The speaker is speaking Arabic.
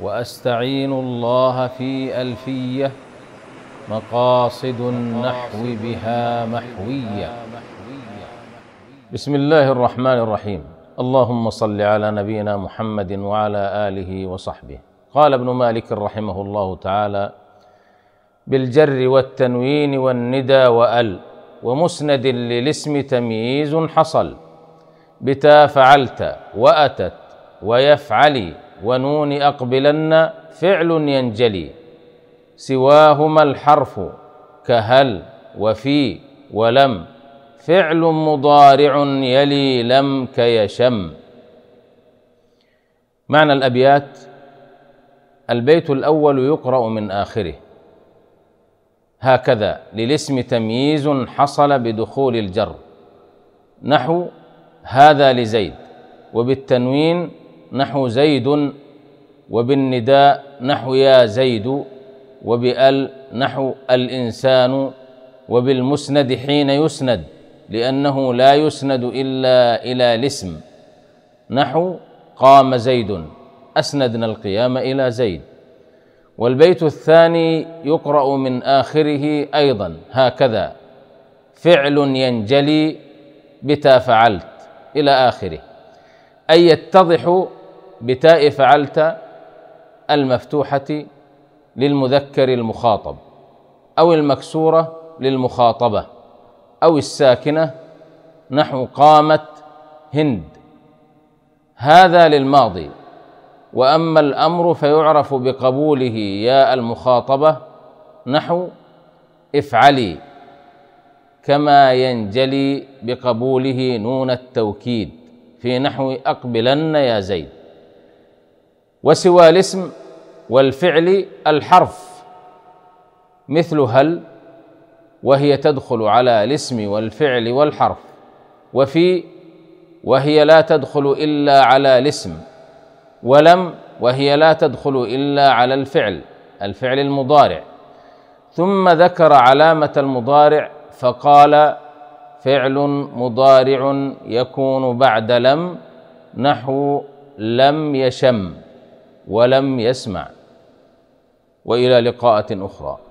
وأستعين الله في ألفية مقاصد النحو بها محوية بسم الله الرحمن الرحيم اللهم صل على نبينا محمد وعلى آله وصحبه قال ابن مالك رحمه الله تعالى بالجر والتنوين والندى وأل ومسند للاسم تمييز حصل بتا فعلت وأتت ويفعلي ونون أقبلن فعل ينجلي سواهما الحرف كهل وفي ولم فعل مضارع يلي لم كيشم معنى الأبيات البيت الأول يقرأ من آخره هكذا للاسم تمييز حصل بدخول الجر نحو هذا لزيد وبالتنوين نحو زيد وبالنداء نحو يا زيد وبال نحو الانسان وبالمسند حين يسند لانه لا يسند الا الى الاسم نحو قام زيد اسندنا القيام الى زيد والبيت الثاني يقرا من اخره ايضا هكذا فعل ينجلي بتا فعلت الى اخره اي يتضح بتاء فعلت المفتوحة للمذكر المخاطب أو المكسورة للمخاطبة أو الساكنة نحو قامت هند هذا للماضي واما الامر فيعرف بقبوله ياء المخاطبه نحو افعلي كما ينجلي بقبوله نون التوكيد في نحو اقبلن يا زيد وسوى الاسم والفعل الحرف مثل هل وهي تدخل على الاسم والفعل والحرف وفي وهي لا تدخل الا على الاسم ولم وهي لا تدخل الا على الفعل الفعل المضارع ثم ذكر علامه المضارع فقال فعل مضارع يكون بعد لم نحو لم يشم ولم يسمع والى لقاءه اخرى